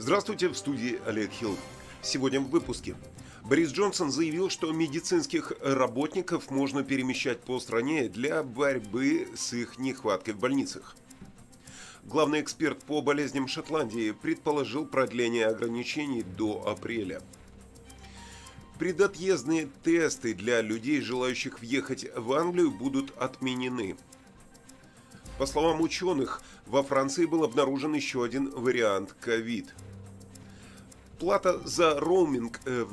Здравствуйте, в студии Олег Хилл. Сегодня в выпуске. Борис Джонсон заявил, что медицинских работников можно перемещать по стране для борьбы с их нехваткой в больницах. Главный эксперт по болезням Шотландии предположил продление ограничений до апреля. Предотъездные тесты для людей, желающих въехать в Англию, будут отменены. По словам ученых, во Франции был обнаружен еще один вариант ковид – плата за роуминг э,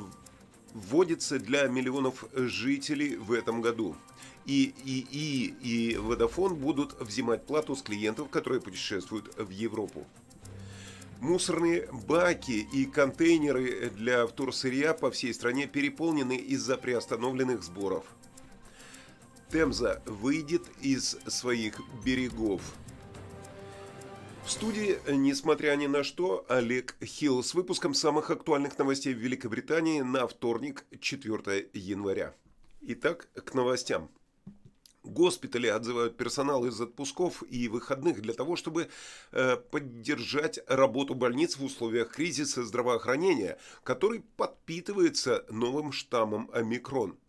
вводится для миллионов жителей в этом году. И и и Водофон будут взимать плату с клиентов, которые путешествуют в Европу. Мусорные баки и контейнеры для вторсырья по всей стране переполнены из-за приостановленных сборов. Темза выйдет из своих берегов. В студии, э, несмотря ни на что, Олег Хилл с выпуском самых актуальных новостей в Великобритании на вторник, 4 января. Итак, к новостям. Госпитали отзывают персонал из отпусков и выходных для того, чтобы э, поддержать работу больниц в условиях кризиса здравоохранения, который подпитывается новым штаммом омикрон –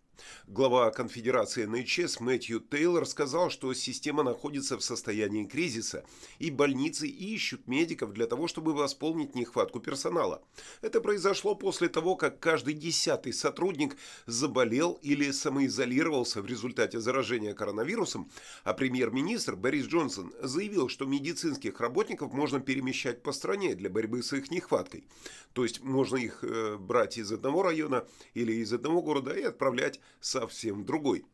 Глава конфедерации НХС Мэтью Тейлор сказал, что система находится в состоянии кризиса, и больницы ищут медиков для того, чтобы восполнить нехватку персонала. Это произошло после того, как каждый десятый сотрудник заболел или самоизолировался в результате заражения коронавирусом, а премьер-министр Борис Джонсон заявил, что медицинских работников можно перемещать по стране для борьбы с их нехваткой. То есть можно их э, брать из одного района или из одного города и отправлять совсем другой.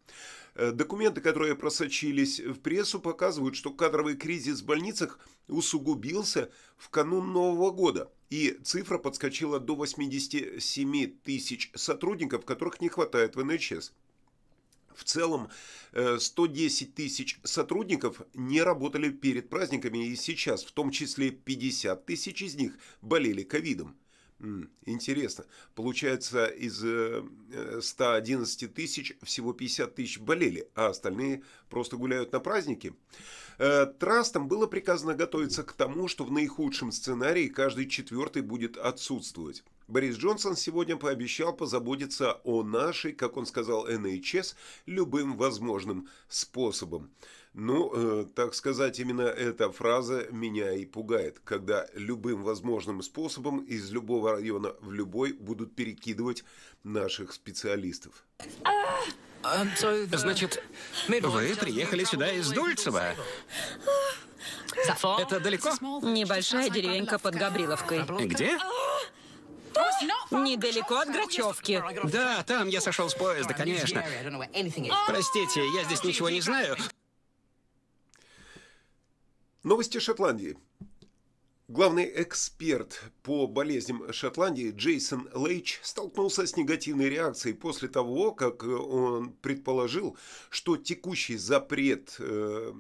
Э, документы, которые просочились в прессу, показывают, что кадровый кризис в больницах усугубился в канун Нового года, и цифра подскочила до 87 тысяч сотрудников, которых не хватает в НХС. В целом 110 э, тысяч сотрудников не работали перед праздниками и сейчас, в том числе 50 тысяч из них болели ковидом. Интересно. Получается, из 111 э, э, тысяч всего 50 тысяч болели, а остальные просто гуляют на праздники. Э, трастам было приказано готовиться к тому, что в наихудшем сценарии каждый четвертый будет отсутствовать. Борис Джонсон сегодня пообещал позаботиться о нашей, как он сказал, НХС любым возможным способом. Ну, э, так сказать, именно эта фраза меня и пугает, когда любым возможным способом из любого района в любой будут перекидывать наших специалистов. Значит, вы приехали сюда из Дульцева? Это далеко? Небольшая деревенька под Габриловкой. Где? Недалеко от Грачевки. Да, там я сошел с поезда, конечно. Простите, я здесь ничего не знаю. Новости Шотландии. Главный эксперт по болезням Шотландии Джейсон Лейч столкнулся с негативной реакцией после того, как он предположил, что текущий запрет э,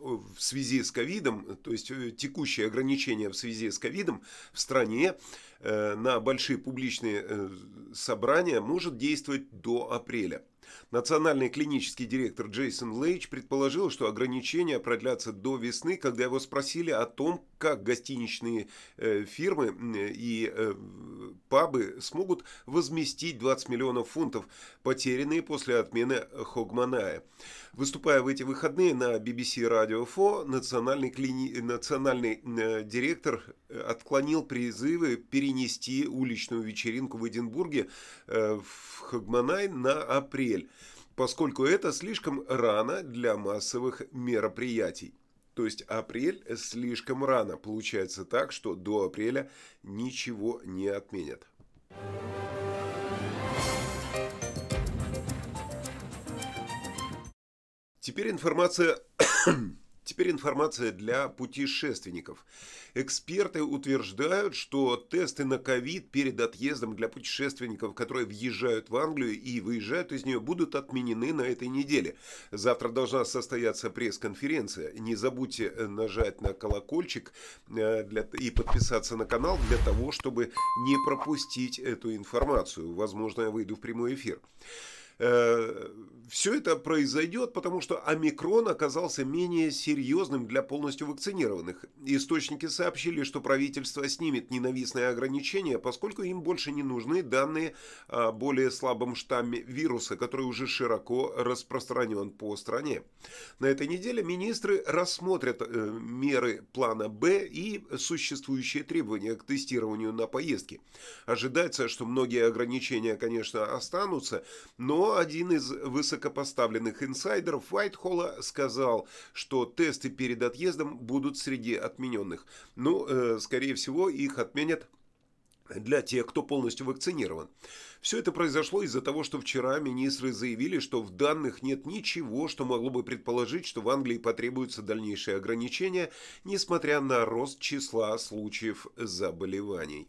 в связи с ковидом, то есть э, текущие ограничения в связи с ковидом в стране э, на большие публичные собрания может действовать до апреля. Национальный клинический директор Джейсон Лейч предположил, что ограничения продлятся до весны, когда его спросили о том, как гостиничные э, фирмы и э, пабы смогут возместить 20 миллионов фунтов, потерянные после отмены Хогманая. Выступая в эти выходные на BBC Radio 4, национальный, клини... национальный э, директор отклонил призывы перенести уличную вечеринку в Эдинбурге в Хогманай на апрель поскольку это слишком рано для массовых мероприятий. То есть апрель слишком рано. Получается так, что до апреля ничего не отменят. Теперь информация Теперь информация для путешественников. Эксперты утверждают, что тесты на ковид перед отъездом для путешественников, которые въезжают в Англию и выезжают из нее, будут отменены на этой неделе. Завтра должна состояться пресс-конференция. Не забудьте нажать на колокольчик э, для, и подписаться на канал для того, чтобы не пропустить эту информацию. Возможно, я выйду в прямой эфир. Э, все это произойдет, потому что омикрон оказался менее серьезным для полностью вакцинированных. Источники сообщили, что правительство снимет ненавистные ограничения, поскольку им больше не нужны данные о более слабом штамме вируса, который уже широко распространен по стране. На этой неделе министры рассмотрят э, меры плана «Б» и существующие требования к тестированию на поездки. Ожидается, что многие ограничения, конечно, останутся, но но один из высокопоставленных инсайдеров Уайтхолла сказал, что тесты перед отъездом будут среди отмененных. Ну, э, скорее всего, их отменят для тех, кто полностью вакцинирован. Все это произошло из-за того, что вчера министры заявили, что в данных нет ничего, что могло бы предположить, что в Англии потребуются дальнейшие ограничения, несмотря на рост числа случаев заболеваний.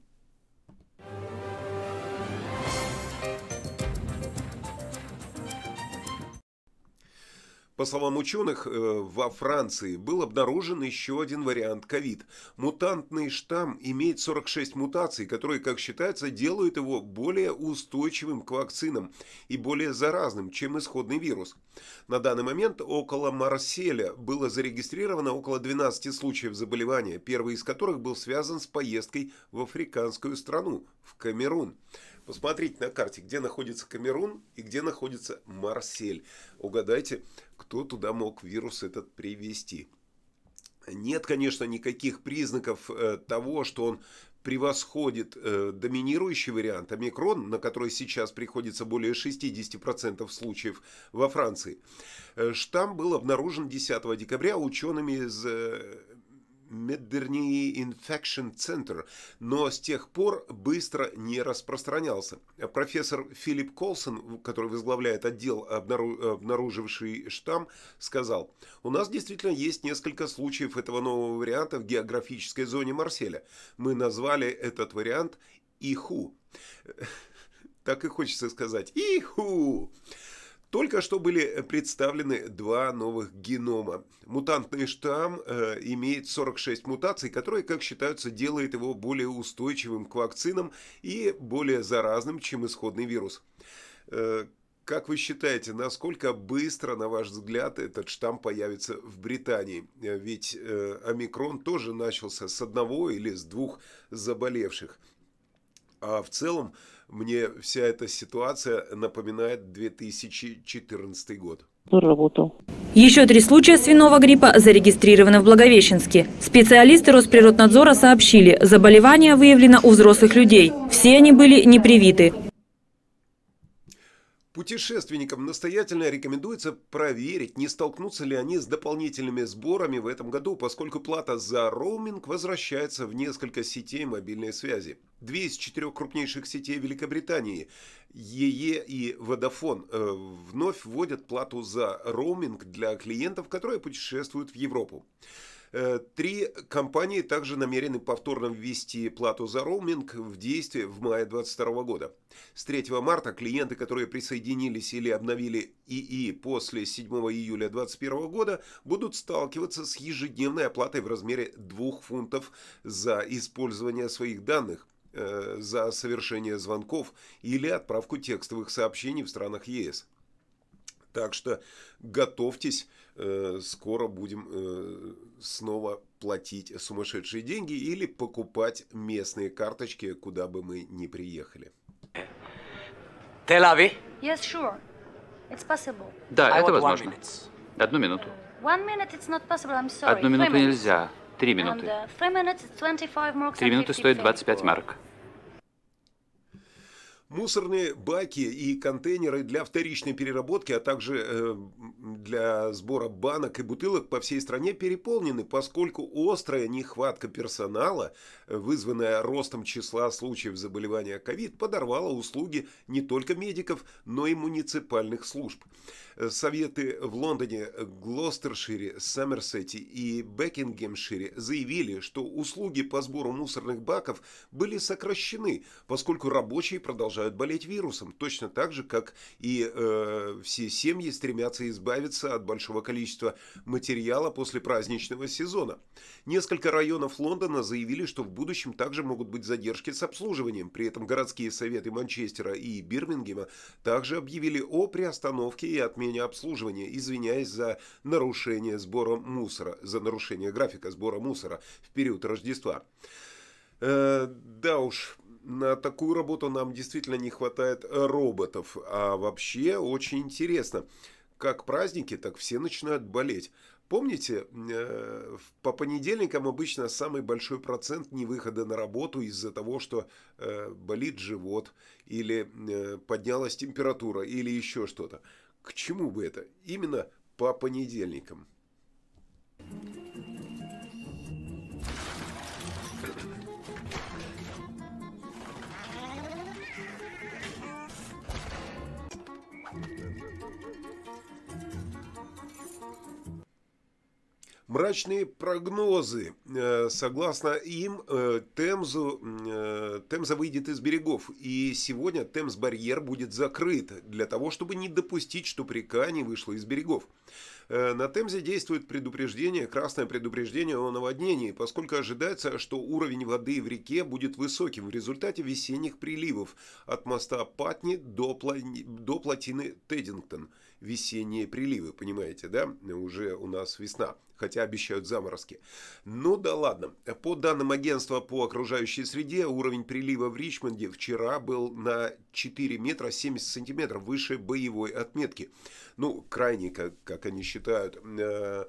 По словам ученых, э, во Франции был обнаружен еще один вариант ковид. Мутантный штамм имеет 46 мутаций, которые, как считается, делают его более устойчивым к вакцинам и более заразным, чем исходный вирус. На данный момент около Марселя было зарегистрировано около 12 случаев заболевания, первый из которых был связан с поездкой в африканскую страну, в Камерун. Посмотрите на карте, где находится Камерун и где находится Марсель. Угадайте, кто туда мог вирус этот привести. Нет, конечно, никаких признаков э, того, что он превосходит э, доминирующий вариант омикрон, на который сейчас приходится более 60% случаев во Франции. Э, штамм был обнаружен 10 декабря учеными из э, Медернии Infection центр, но с тех пор быстро не распространялся. Профессор Филипп Колсон, который возглавляет отдел, обнаруживший штамм, сказал, «У нас действительно есть несколько случаев этого нового варианта в географической зоне Марселя. Мы назвали этот вариант ИХУ». Так и хочется сказать «ИХУ». Только что были э, представлены два новых генома. Мутантный штамм э, имеет 46 мутаций, которые, как считается, делает его более устойчивым к вакцинам и более заразным, чем исходный вирус. Э, как вы считаете, насколько быстро, на ваш взгляд, этот штамм появится в Британии? Э, ведь э, омикрон тоже начался с одного или с двух заболевших. А в целом мне вся эта ситуация напоминает 2014 год. Работал. Еще три случая свиного гриппа зарегистрированы в Благовещенске. Специалисты Росприроднадзора сообщили, заболевание выявлено у взрослых людей. Все они были непривиты. Путешественникам настоятельно рекомендуется проверить, не столкнутся ли они с дополнительными сборами в этом году, поскольку плата за роуминг возвращается в несколько сетей мобильной связи. Две из четырех крупнейших сетей Великобритании, ЕЕ и Водофон, э, вновь вводят плату за роуминг для клиентов, которые путешествуют в Европу. Э, три компании также намерены повторно ввести плату за роуминг в действие в мае 2022 года. С 3 марта клиенты, которые присоединились или обновили ИИ после 7 июля 2021 года, будут сталкиваться с ежедневной оплатой в размере 2 фунтов за использование своих данных э, за совершение звонков или отправку текстовых сообщений в странах ЕС. Так что готовьтесь Э, скоро будем э, снова платить сумасшедшие деньги или покупать местные карточки, куда бы мы ни приехали. Тель Yes, sure. It's possible. Да, I это возможно. Одну минуту. One minute it's not possible, I'm sorry. Одну минуту нельзя. Три минуты. Uh, Три минуты стоит 25 марок. Мусорные баки и контейнеры для вторичной переработки, а также э, для сбора банок и бутылок по всей стране переполнены, поскольку острая нехватка персонала, вызванная ростом числа случаев заболевания COVID, подорвала услуги не только медиков, но и муниципальных служб. Советы в Лондоне, Глостершире, Саммерсете и Бекингемшире заявили, что услуги по сбору мусорных баков были сокращены, поскольку рабочие продолжают продолжают болеть вирусом, точно так же, как и э, все семьи стремятся избавиться от большого количества материала после праздничного сезона. Несколько районов Лондона заявили, что в будущем также могут быть задержки с обслуживанием. При этом городские советы Манчестера и Бирмингема также объявили о приостановке и отмене обслуживания, извиняясь за нарушение сбора мусора, за нарушение графика сбора мусора в период Рождества. Э, да уж, на такую работу нам действительно не хватает э, роботов. А вообще очень интересно. Как праздники, так все начинают болеть. Помните, э, по понедельникам обычно самый большой процент невыхода на работу из-за того, что э, болит живот, или поднялась температура, или еще что-то. К чему бы это? Именно по понедельникам. thank you Мрачные прогнозы. Э, согласно им, э, Темзу, э, Темза выйдет из берегов, и сегодня Темз-барьер будет закрыт для того, чтобы не допустить, что река не вышла из берегов. На Темзе действует предупреждение, красное предупреждение о наводнении, поскольку ожидается, что уровень воды в реке будет высоким в результате весенних приливов от моста Патни до, плани... до плотины Теддингтон – весенние приливы, понимаете, да? Уже у нас весна, хотя обещают заморозки. Ну да ладно. По данным агентства по окружающей среде, уровень прилива в Ричмонде вчера был на 4 метра 70 сантиметров выше боевой отметки. Ну, крайне, как, как они считают. Э,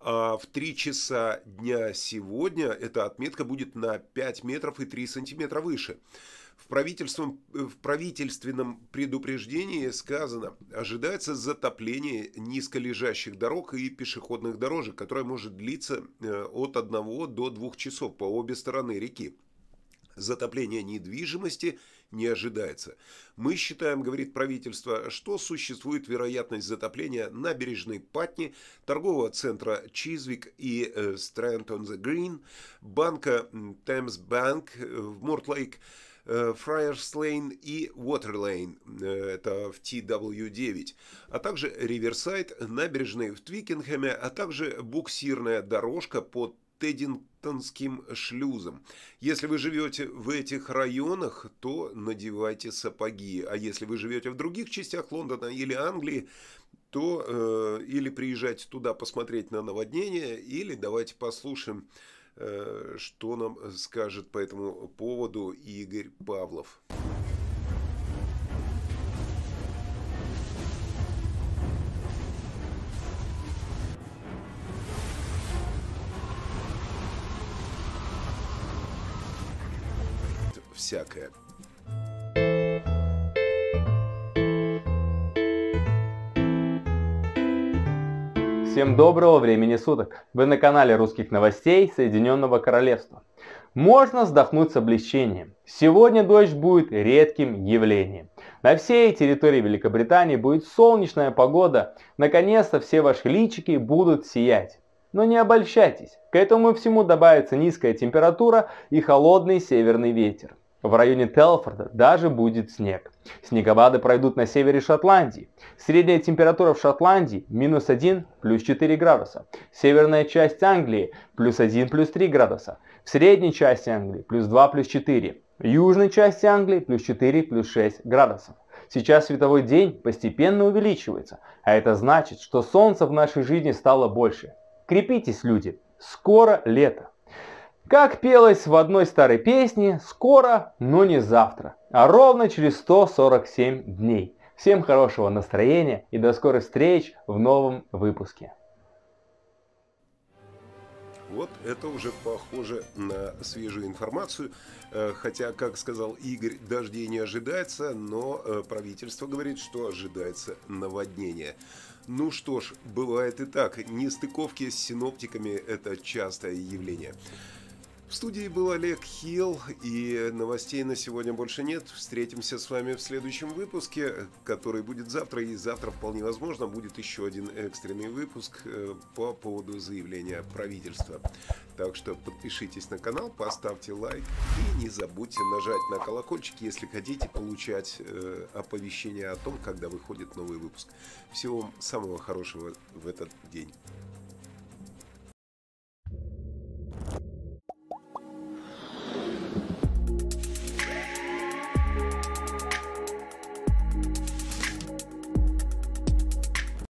а в 3 часа дня сегодня эта отметка будет на 5 метров и 3 сантиметра выше. В, правительством, э, в правительственном предупреждении сказано, ожидается затопление низколежащих дорог и пешеходных дорожек, которое может длиться э, от 1 до 2 часов по обе стороны реки. Затопление недвижимости не ожидается. Мы считаем, говорит правительство, что существует вероятность затопления набережной Патни, торгового центра Чизвик и э, Стрэнд-он-the-Грин, банка Таймс Банк в Мортлейк, э, Э, Friars Lane и Waterlane, э, это в TW9, а также Риверсайд, набережные в Твикингеме, а также буксирная дорожка под Теддингтонским шлюзом. Если вы живете в этих районах, то надевайте сапоги, а если вы живете в других частях Лондона или Англии, то э, или приезжайте туда посмотреть на наводнение, или давайте послушаем Э, что нам э, скажет по этому поводу Игорь Павлов? всякое. Всем доброго времени суток! Вы на канале русских новостей Соединенного Королевства. Можно вздохнуть с облегчением. Сегодня дождь будет редким явлением. На всей территории Великобритании будет солнечная погода. Наконец-то все ваши личики будут сиять. Но не обольщайтесь, к этому всему добавится низкая температура и холодный северный ветер. В районе Телфорда даже будет снег. Снегопады пройдут на севере Шотландии. Средняя температура в Шотландии минус 1, плюс 4 градуса. Северная часть Англии плюс 1, плюс 3 градуса. В средней части Англии плюс 2, плюс 4. В южной части Англии плюс 4, плюс 6 градусов. Сейчас световой день постепенно увеличивается, а это значит, что солнца в нашей жизни стало больше. Крепитесь, люди, скоро лето. Как пелось в одной старой песне, скоро, но не завтра, а ровно через 147 дней. Всем хорошего настроения и до скорых встреч в новом выпуске. Вот это уже похоже на свежую информацию, э, хотя, как сказал Игорь, дождей не ожидается, но э, правительство говорит, что ожидается наводнение. Ну что ж, бывает и так, нестыковки с синоптиками – это частое явление. В студии был Олег Хилл, и новостей на сегодня больше нет. Встретимся с вами в следующем выпуске, который будет завтра, и завтра вполне возможно будет еще один экстренный выпуск э, по поводу заявления правительства. Так что подпишитесь на канал, поставьте лайк и не забудьте нажать на колокольчик, если хотите получать э, оповещения о том, когда выходит новый выпуск. Всего вам самого хорошего в этот день.